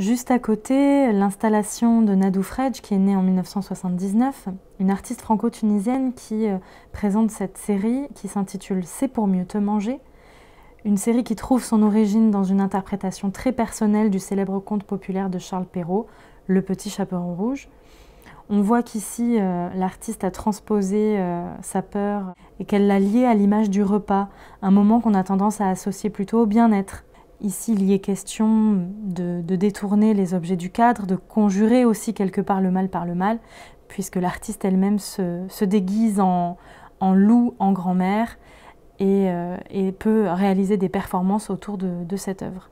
Juste à côté, l'installation de Nadou Fredj, qui est née en 1979, une artiste franco-tunisienne qui euh, présente cette série qui s'intitule C'est pour mieux te manger, une série qui trouve son origine dans une interprétation très personnelle du célèbre conte populaire de Charles Perrault, Le Petit Chaperon Rouge. On voit qu'ici, euh, l'artiste a transposé euh, sa peur et qu'elle l'a liée à l'image du repas, un moment qu'on a tendance à associer plutôt au bien-être. Ici, il y est question de, détourner les objets du cadre, de conjurer aussi quelque part le mal par le mal, puisque l'artiste elle-même se, déguise en, loup, en grand-mère, euh, et, peut réaliser des performances autour de, de cette œuvre.